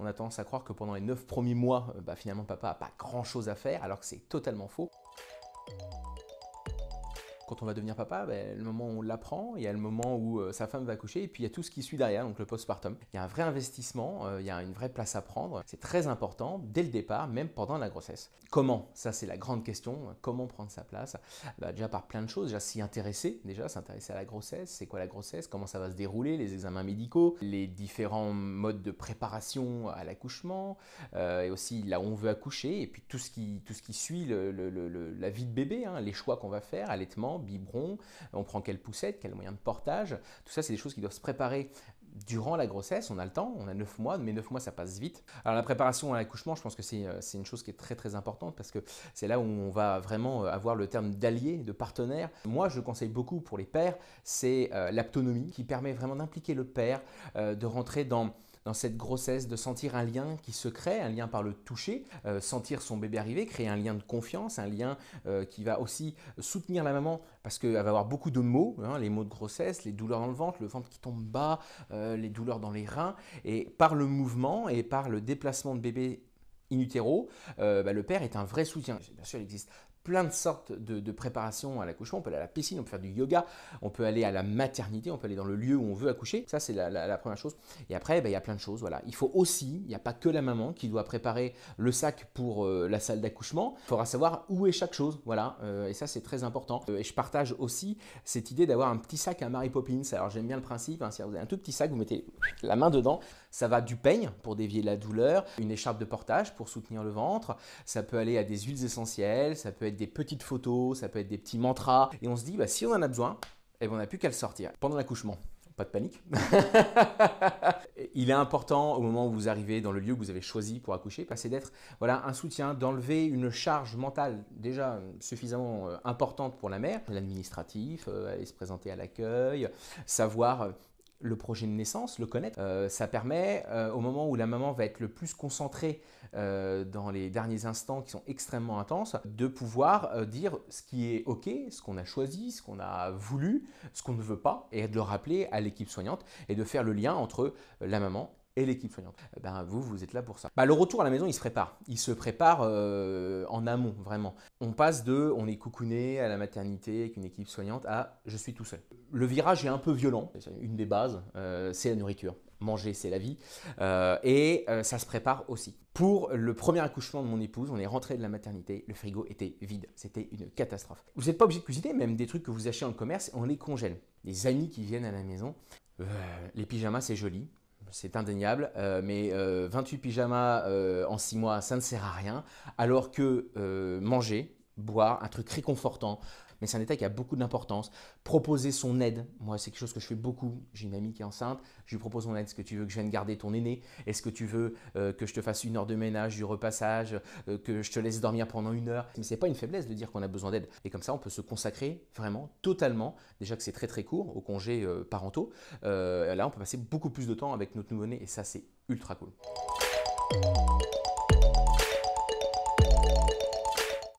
on a tendance à croire que pendant les 9 premiers mois, euh, bah, finalement, papa n'a pas grand-chose à faire, alors que c'est totalement faux quand on va devenir papa, ben, le moment où on l'apprend, il y a le moment où euh, sa femme va coucher, et puis il y a tout ce qui suit derrière, donc le postpartum. Il y a un vrai investissement, euh, il y a une vraie place à prendre. C'est très important dès le départ, même pendant la grossesse. Comment Ça, c'est la grande question. Comment prendre sa place bah, Déjà par plein de choses. Déjà s'y intéresser, déjà s'intéresser à la grossesse. C'est quoi la grossesse Comment ça va se dérouler Les examens médicaux, les différents modes de préparation à l'accouchement, euh, et aussi là où on veut accoucher, et puis tout ce qui, tout ce qui suit la vie de bébé, hein, les choix qu'on va faire, allaitement, biberon, on prend quelle poussette, quel moyen de portage. Tout ça, c'est des choses qui doivent se préparer durant la grossesse, on a le temps, on a 9 mois, mais 9 mois ça passe vite. Alors la préparation à l'accouchement, je pense que euh, c'est une chose qui est très très importante parce que c'est là où on va vraiment euh, avoir le terme d'allié, de partenaire. Moi je conseille beaucoup pour les pères, c'est euh, l'aptonomie qui permet vraiment d'impliquer le père, de rentrer dans dans cette grossesse, de sentir un lien qui se crée, un lien par le toucher, euh, sentir son bébé arriver, créer un lien de confiance, un lien euh, qui va aussi soutenir la maman parce qu'elle va avoir beaucoup de mots hein, les mots de grossesse, les douleurs dans le ventre, le ventre qui tombe bas, euh, les douleurs dans les reins, et par le mouvement et par le déplacement de bébé in utero, bah, le père est un vrai soutien. Bien sûr, il existe plein de sortes de, de préparations à l'accouchement. On peut aller à la piscine, on peut faire du yoga, on peut aller à la maternité, on peut aller dans le lieu où on veut accoucher. Ça, c'est la, première chose. Et après, eh ben, il y a plein de choses. Voilà. Il faut aussi, il n'y a pas que la maman qui doit préparer le sac pour euh, la salle d'accouchement. Il faudra savoir où est chaque chose. Voilà. Euh, et ça, c'est très important. Euh, et je partage aussi cette idée d'avoir un petit sac à Mary Poppins. Alors, j'aime bien le principe. Hein. si vous avez un tout petit sac, vous mettez la main dedans. Ça va du peigne pour dévier la douleur, une écharpe de portage pour soutenir le ventre. Ça peut aller à des huiles essentielles, ça peut être des petites photos, ça peut être des petits mantras. Et on se dit, bah, si on en a besoin, et eh ben, on n'a plus qu'à le sortir. Pendant l'accouchement, pas de panique. Il est important au moment où vous arrivez dans le lieu que vous avez choisi pour accoucher, passer bah, d'être voilà, un soutien, d'enlever une charge mentale déjà suffisamment euh, importante pour la mère, l'administratif, euh, aller se présenter à l'accueil, savoir euh, le projet de naissance, le connaître. Euh, ça permet, euh, au moment où la maman va être le plus concentrée euh, dans les derniers instants qui sont extrêmement intenses, de pouvoir dire ce qui est OK, ce qu'on a choisi, ce qu'on a voulu, ce qu'on ne veut pas, et de le rappeler à l'équipe soignante et de faire le lien entre la maman et l'équipe soignante. Eh ben, vous, vous êtes là pour ça. Bah, le retour à la maison, il se prépare. Il se prépare euh, en amont, vraiment. On passe de on est coucouné à la maternité avec une équipe soignante à je suis tout seul. Le virage est un peu violent. Une des bases, euh, c'est la nourriture. Manger, c'est la vie. Euh, et ça se prépare aussi. Pour le premier accouchement de mon épouse, on est rentré de la maternité, le frigo était vide. C'était une catastrophe. Vous n'êtes pas obligé de cuisiner, même des trucs que vous achetez en commerce, on les congèle. Les amis qui viennent à la maison, les pyjamas, c'est joli c'est indéniable, euh, mais 28 euh, pyjamas euh, en 6 mois, ça ne sert à rien, alors que manger, boire, un truc réconfortant, mais c'est un état qui a beaucoup d'importance. Proposer son aide, moi c'est quelque chose que je fais beaucoup. J'ai une amie qui est enceinte, je lui propose mon aide. Est-ce que tu veux que je vienne garder ton aîné Est-ce que tu veux euh, que je te fasse une heure de ménage, du repassage, euh, que je te laisse dormir pendant une heure Mais c'est pas une faiblesse de dire qu'on a besoin d'aide. Et comme ça, on peut se consacrer vraiment totalement. Déjà que c'est très très court aux congés euh, parentaux. là, on peut passer beaucoup plus de temps avec notre nouveau-né et ça c'est ultra cool.